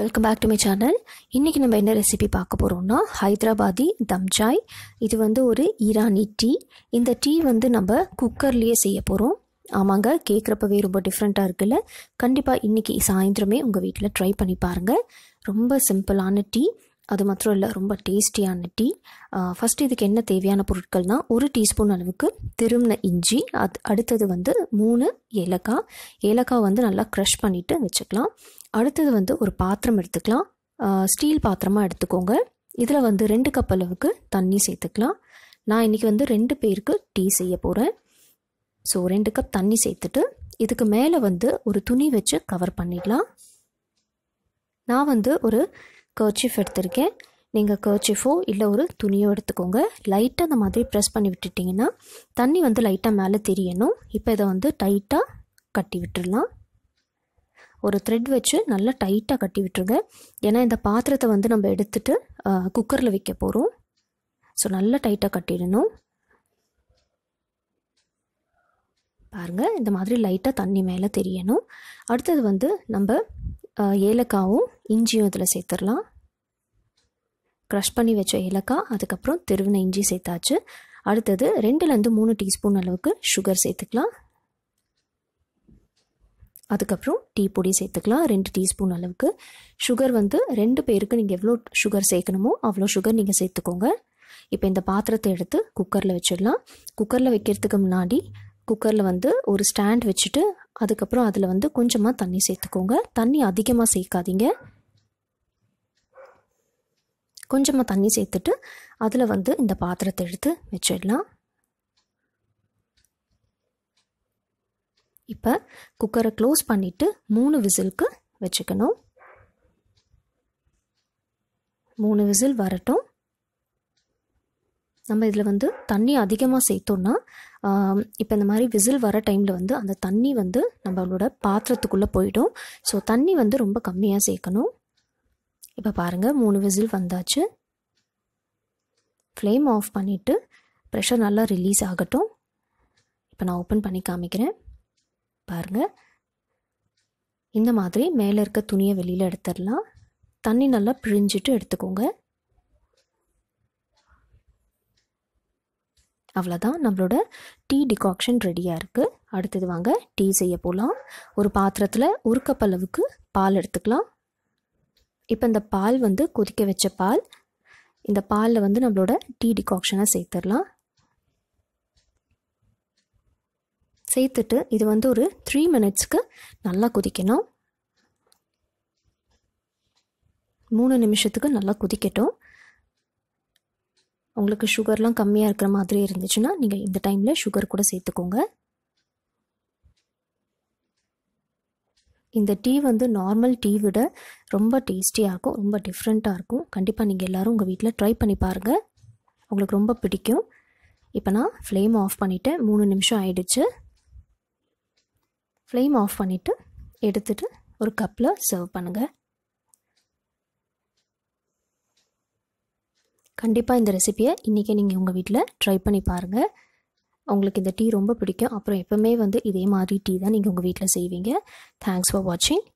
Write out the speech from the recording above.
welcome back to my channel இன்றைக்கி நம்ம என்ன ரெசிபி பார்க்க போகிறோம்னா ஹைதராபாதி தம் சாய் இது வந்து ஒரு ஈரானி டீ இந்த டீ வந்து நம்ம குக்கர்லேயே செய்ய போகிறோம் ஆமாங்க கேட்குறப்பவே ரொம்ப டிஃப்ரெண்ட்டாக இருக்குல்ல கண்டிப்பாக இன்றைக்கி சாயந்தரமே உங்கள் வீட்டில் ட்ரை பண்ணி பாருங்கள் ரொம்ப சிம்பிளான டீ அது மாத்திரம் இல்லை ரொம்ப டேஸ்டியான டீ ஃபஸ்ட்டு இதுக்கு என்ன தேவையான பொருட்கள்னால் ஒரு டீஸ்பூன் அளவுக்கு திரும்பின இஞ்சி அது அடுத்தது வந்து மூணு ஏலக்காய் ஏலக்காய் வந்து நல்லா க்ரஷ் பண்ணிவிட்டு வச்சுக்கலாம் அடுத்தது வந்து ஒரு பாத்திரம் எடுத்துக்கலாம் ஸ்டீல் பாத்திரமாக எடுத்துக்கோங்க இதில் வந்து ரெண்டு கப் அளவுக்கு தண்ணி சேர்த்துக்கலாம் நான் இன்றைக்கி வந்து ரெண்டு பேருக்கு டீ செய்ய போகிறேன் ஸோ ரெண்டு கப் தண்ணி சேர்த்துட்டு இதுக்கு மேலே வந்து ஒரு துணி வச்சு கவர் பண்ணிடலாம் நான் வந்து ஒரு கர்ச்சிஃப் எடுத்திருக்கேன் நீங்கள் கர்ச்சிஃபோ இல்லை ஒரு துணியோ எடுத்துக்கோங்க லைட்டாக அந்த மாதிரி ப்ரெஸ் பண்ணி விட்டுட்டிங்கன்னா தண்ணி வந்து லைட்டாக மேலே தெரியணும் இப்போ இதை வந்து டைட்டாக கட்டி விட்டுடலாம் ஒரு த்ரெட் வச்சு நல்லா டைட்டாக கட்டி விட்டுருங்க ஏன்னா இந்த பாத்திரத்தை வந்து நம்ம எடுத்துகிட்டு குக்கரில் வைக்க போகிறோம் ஸோ நல்லா டைட்டாக கட்டிடணும் பாருங்கள் இந்த மாதிரி லைட்டாக தண்ணி மேலே தெரியணும் அடுத்தது வந்து நம்ம ஏலக்காவும் இஞ்சியும் இதில் சேர்த்துடலாம் க்ரஷ் பண்ணி வச்ச ஏலக்காய் அதுக்கப்புறம் திருவின இஞ்சி சேர்த்தாச்சு அடுத்தது ரெண்டுலேருந்து மூணு டீஸ்பூன் அளவுக்கு சுகர் சேர்த்துக்கலாம் அதுக்கப்புறம் டீ பொடி சேர்த்துக்கலாம் ரெண்டு டீஸ்பூன் அளவுக்கு சுகர் வந்து ரெண்டு பேருக்கு நீங்கள் எவ்வளோ சுகர் சேர்க்கணுமோ அவ்வளோ சுகர் நீங்கள் சேர்த்துக்கோங்க இப்போ இந்த பாத்திரத்தை எடுத்து குக்கரில் வச்சிடலாம் குக்கரில் வைக்கிறதுக்கு முன்னாடி குக்கரில் வந்து ஒரு ஸ்டாண்ட் வச்சுட்டு அதுக்கப்புறம் அதில் வந்து கொஞ்சமாக தண்ணி சேர்த்துக்கோங்க தண்ணி அதிகமாக சேர்க்காதீங்க கொஞ்சமாக தண்ணி சேர்த்துட்டு அதில் வந்து இந்த பாத்திரத்தை எடுத்து வச்சிடலாம் இப்போ குக்கரை க்ளோஸ் பண்ணிவிட்டு மூணு விசிலுக்கு வச்சுக்கணும் மூணு விசில் வரட்டும் நம்ம இதில் வந்து தண்ணி அதிகமாக சேர்த்தோன்னா இப்போ இந்த மாதிரி விசில் வர டைமில் வந்து அந்த தண்ணி வந்து நம்மளோட பாத்திரத்துக்குள்ளே போயிடும் ஸோ தண்ணி வந்து ரொம்ப கம்மியாக சேர்க்கணும் இப்போ பாருங்கள் மூணு விசில் வந்தாச்சு ஃப்ளேம் ஆஃப் பண்ணிவிட்டு ப்ரெஷர் நல்லா ரிலீஸ் ஆகட்டும் இப்போ நான் ஓப்பன் பண்ணி காமிக்கிறேன் பாருங்கள் இந்த மாதிரி மேலே இருக்க துணியை வெளியில் எடுத்துடலாம் தண்ணி நல்லா பிழிஞ்சிட்டு எடுத்துக்கோங்க அவ்வளோதான் நம்மளோட டீ டிகாக்ஷன் ரெடியாக இருக்குது அடுத்தது வாங்க டீ செய்ய போகலாம் ஒரு பாத்திரத்தில் ஒரு கப் அளவுக்கு பால் எடுத்துக்கலாம் இப்போ இந்த பால் வந்து கொதிக்க வச்ச பால் இந்த பாலில் வந்து நம்மளோட டீ டிகாக்ஷனாக சேர்த்துடலாம் சேர்த்துட்டு இது வந்து ஒரு த்ரீ மினிட்ஸ்க்கு நல்லா கொதிக்கணும் மூணு நிமிஷத்துக்கு நல்லா கொதிக்கட்டும் உங்களுக்கு சுகர்லாம் கம்மியாக இருக்கிற மாதிரி இருந்துச்சுன்னா நீங்கள் இந்த டைமில் சுகர் கூட சேர்த்துக்கோங்க இந்த டீ வந்து நார்மல் டீ விட ரொம்ப டேஸ்டியாக இருக்கும் ரொம்ப டிஃப்ரெண்ட்டாக இருக்கும் கண்டிப்பாக நீங்கள் எல்லோரும் உங்கள் வீட்டில் ட்ரை பண்ணி பாருங்கள் உங்களுக்கு ரொம்ப பிடிக்கும் இப்போ நான் ஃப்ளேம் ஆஃப் பண்ணிவிட்டு மூணு நிமிஷம் ஆயிடுச்சு ஃப்ளேம் ஆஃப் பண்ணிவிட்டு எடுத்துகிட்டு ஒரு கப்பில் சர்வ் பண்ணுங்கள் கண்டிப்பாக இந்த ரெசிப்பியை இன்றைக்கே நீங்கள் உங்கள் வீட்டில் ட்ரை பண்ணி பாருங்கள் உங்களுக்கு இந்த டீ ரொம்ப பிடிக்கும் அப்புறம் எப்போவுமே வந்து இதே மாதிரி டீ தான் நீங்கள் உங்கள் வீட்டில் செய்வீங்க தேங்க்ஸ் ஃபார் வாட்சிங்